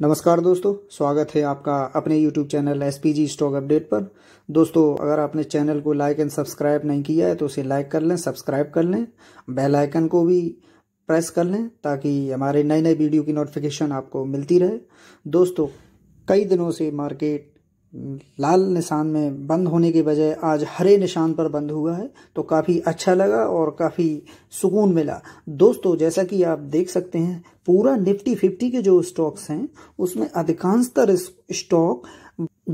नमस्कार दोस्तों स्वागत है आपका अपने YouTube channel S P G stock update पर दोस्तों अगर आपने चैनल को लाइक एंड सब्सक्राइब नहीं किया है तो उसे लाइक कर लें सब्सक्राइब कर लें बेल आइकन को भी प्रेस कर लें ताकि हमारे नए नए वीडियो की नोटिफिकेशन आपको मिलती रहे दोस्तों कई दिनों से मार्केट लाल निशान में बंद होने के बजाय आज हरे निशान पर बंद हुआ है तो काफ़ी अच्छा लगा और काफ़ी सुकून मिला दोस्तों जैसा कि आप देख सकते हैं पूरा निफ्टी फिफ्टी के जो स्टॉक्स हैं उसमें अधिकांशतर स्टॉक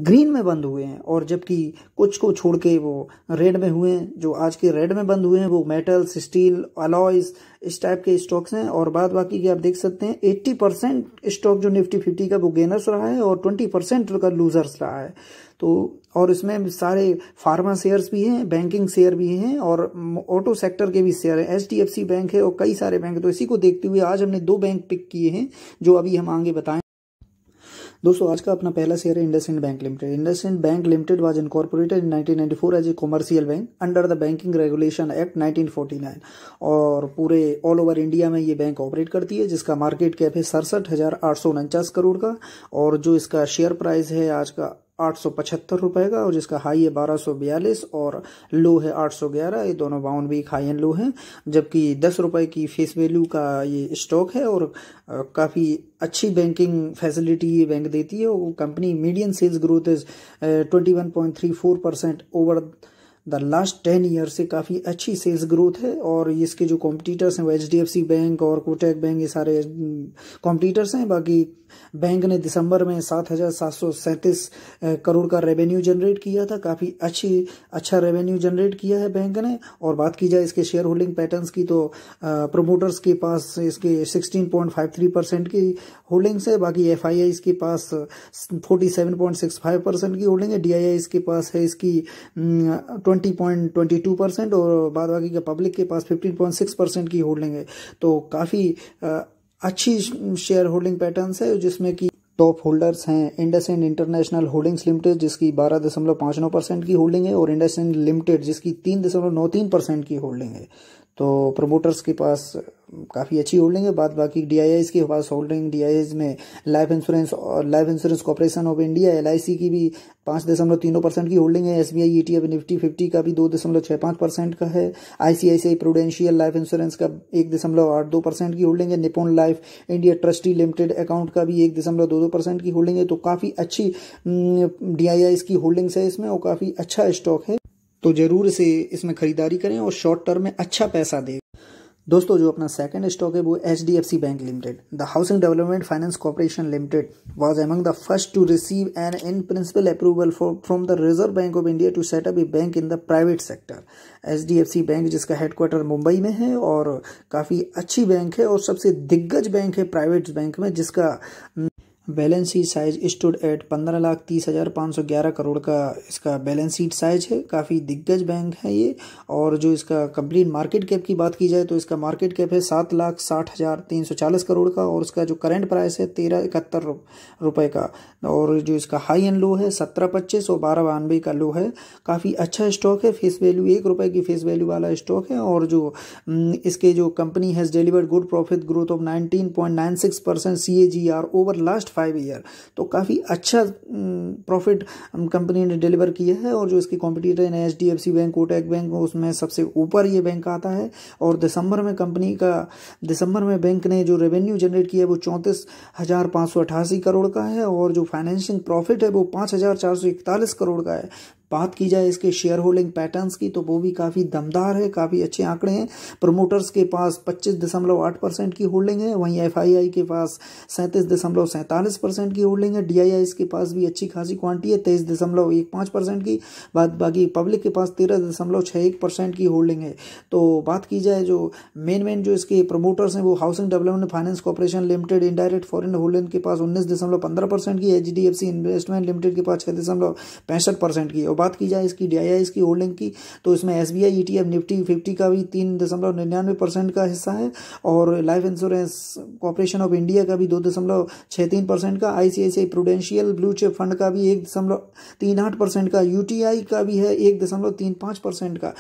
ग्रीन में बंद हुए हैं और जबकि कुछ को छोड़ के वो रेड में हुए हैं जो आज के रेड में बंद हुए हैं वो मेटल्स स्टील अलॉयज इस टाइप के स्टॉक्स हैं और बाद बाकी के आप देख सकते हैं 80 परसेंट स्टॉक जो निफ्टी फिफ्टी का वो गेनर्स रहा है और 20 परसेंट का लूजर्स रहा है तो और इसमें सारे फार्मा शेयर्स भी हैं बैंकिंग शेयर भी हैं और ऑटो सेक्टर के भी शेयर हैं एच बैंक है और कई सारे बैंक तो इसी को देखते हुए आज हमने दो बैंक पिक किए हैं जो अभी हम आगे बताएं दोस्तों आज का अपना पहला शेयर है IndusInd bank limited IndusInd bank limited was incorporated in 1994 as a commercial bank under the banking regulation act 1949 और पूरे ऑल ओवर इंडिया में ये बैंक ऑपरेट करती है जिसका मार्केट कैप है सड़सठ करोड़ का और जो इसका शेयर प्राइस है आज का आठ सौ पचहत्तर का और जिसका हाई है बारह सौ बयालीस और लो है आठ सौ ग्यारह ये दोनों बाउंड भी हाई एंड लो हैं जबकि दस रुपए की फेस वैल्यू का ये स्टॉक है और काफ़ी अच्छी बैंकिंग फैसिलिटी ये बैंक देती है और company medium sales growth is twenty one point three four percent over the last ten year से काफ़ी अच्छी सेल्स ग्रोथ है और इसके जो कॉम्पिटिटर्स हैं वो H D F C bank और कोटेक बैंक ये सारे कॉम्पिटिटर्स हम्म, हैं बाकी बैंक ने दिसंबर में सात हजार सात सौ सैंतीस करोड़ का रेवेन्यू जनरेट किया था काफ़ी अच्छी अच्छा रेवेन्यू जनरेट किया है बैंक ने और बात की जाए इसके शेयर होल्डिंग पैटर्न की तो प्रोमोटर्स के पास इसके sixteen point five three percent की होल्डिंग्स है बाकी एफ आई आई इसके पास forty seven point six five percent की होल्डिंग है डी आई इसके पास है इसकी twenty hmm, twenty point twenty two percent और बाद बाकी के पब्लिक के पास फिफ्टीन पॉइंट सिक्स परसेंट की होल्डिंग है तो काफ़ी अच्छी शेयर होल्डिंग पैटर्न है जिसमें कि टॉप होल्डर्स हैं एंड इंटरनेशनल होल्डिंग्स लिमिटेड जिसकी बारह दशमलव पाँच नौ परसेंट की होल्डिंग है और एंड लिमिटेड जिसकी तीन दशमलव नौ तीन परसेंट की होल्डिंग है तो प्रमोटर्स के पास काफ़ी अच्छी होल्डिंग है बात बाकी डी आई के पास होल्डिंग डी आई में लाइफ इंश्योरेंस और life insurance corporation of India L की भी पाँच दशमलव तीनों परसेंट की होल्डिंग है S B I E T F Nifty fifty का भी दो दशमलव छः पाँच परसेंट का है I C I C I prudential life insurance का एक दशमलव आठ दो परसेंट की होल्डिंग है Nippon life India trustee limited account का भी एक दशमलव दो दो परसेंट की होल्डिंग है तो काफ़ी अच्छी डी हम्म, आई की होल्डिंग्स है इसमें और काफ़ी अच्छा स्टॉक है तो ज़रूर से इसमें ख़रीदारी करें और शॉर्ट टर्म में अच्छा पैसा दे दोस्तों जो अपना सेकंड स्टॉक है वो H D F C bank limited the housing development finance corporation limited was among the first to receive an in principle approval from the reserve bank of India to set up a bank in the private sector H D F C bank जिसका headquarter Mumbai में है और काफ़ी अच्छी bank है और सबसे दिग्गज बैंक है प्राइवेट बैंक में जिसका balance sheet size stood at पंद्रह लाख तीस हज़ार पाँच सौ ग्यारह करोड़ का इसका बैलेंस शीट साइज है काफ़ी दिग्गज बैंक है ये और जो इसका कंप्लीट मार्केट कैप की बात की जाए तो इसका मार्केट कैप है सात लाख साठ हज़ार तीन सौ चालीस करोड़ का और इसका जो करंट प्राइस है तेरह इकहत्तर रुपये का और जो इसका हाई एंड लो है सत्रह पच्चीस और बारह बानवे का लो है काफ़ी अच्छा स्टॉक है फेस वैल्यू एक रुपये की फेस वैल्यू वाला स्टॉक है और जो हम्म, इसके जो company has delivered good profit growth of nineteen point nine six percent C A G R over last five year तो काफ़ी अच्छा प्रॉफिट कंपनी ने डिलीवर किया है और जो इसकी कॉम्पिटिटर है H D F C bank Kotak bank उसमें सबसे ऊपर ये बैंक आता है और दिसंबर में कंपनी का दिसंबर में बैंक ने जो रेवेन्यू जनरेट किया है वो चौंतीस हज़ार पाँच सौ अठासी करोड़ का है और जो फाइनेंशियल प्रॉफिट है वो पाँच हज़ार चार सौ इकतालीस करोड़ का है बात की जाए इसके शेयर होल्डिंग पैटर्न्स की तो वो भी काफ़ी दमदार है काफ़ी अच्छे आंकड़े हैं प्रमोटर्स के पास पच्चीस दशमलव आठ परसेंट की होल्डिंग है वहीं एफ के पास सैंतीस दशमलव सैंतालीस परसेंट की होल्डिंग है डी के पास भी अच्छी खासी क्वांटिटी है तेईस दशमलव एक पाँच परसेंट की बात बाकी पब्लिक के पास तेरह दशमलव छः एक परसेंट की होल्डिंग है तो बात की जाए जो मेन मेन जो इसके प्रमोटर्स हैं वो housing development finance corporation limited indirect foreign holding के पास उन्नीस दशमलव पंद्रह परसेंट की H D F C investment limited के पास छः दशमलव पैंसठ परसेंट की और बात की जाए इसकी डी आई की होल्डिंग की तो इसमें S B I Nifty fifty का भी तीन दशमलव निन्यानवे परसेंट का हिस्सा है और life insurance corporation of India का भी दो दशमलव छः तीन परसेंट का ICICI prudential blue chip fund का भी एक दशमलव तीन आठ परसेंट का यूटीआई का भी है एक दशमलव तीन पाँच परसेंट का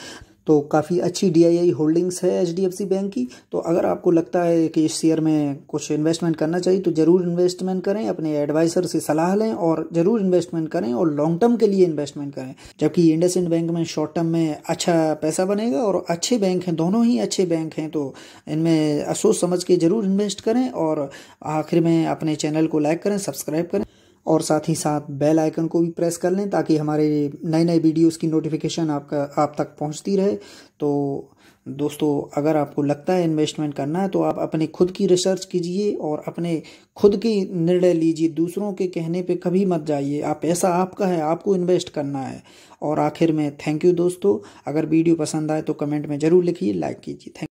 तो काफ़ी अच्छी डी होल्डिंग्स है एच बैंक की तो अगर आपको लगता है कि इस शेयर में कुछ इन्वेस्टमेंट करना चाहिए तो ज़रूर इन्वेस्टमेंट करें अपने एडवाइज़र से सलाह लें और ज़रूर इन्वेस्टमेंट करें और लॉन्ग टर्म के लिए इन्वेस्टमेंट करें जबकि इंडस इंड बैंक में शॉर्ट टर्म में अच्छा पैसा बनेगा और अच्छे बैंक हैं दोनों ही अच्छे बैंक हैं तो इनमें सोच समझ के ज़रूर इन्वेस्ट करें और आखिर में अपने चैनल को लाइक करें सब्सक्राइब करें और साथ ही साथ बेल आइकन को भी प्रेस कर लें ताकि हमारे नए नए वीडियोस की नोटिफिकेशन आपका आप तक पहुंचती रहे तो दोस्तों अगर आपको लगता है इन्वेस्टमेंट करना है तो आप अपने खुद की रिसर्च कीजिए और अपने खुद के निर्णय लीजिए दूसरों के कहने पे कभी मत जाइए आप ऐसा आपका है आपको इन्वेस्ट करना है और आखिर में थैंक यू दोस्तों अगर वीडियो पसंद आए तो कमेंट में ज़रूर लिखिए लाइक कीजिए थैंक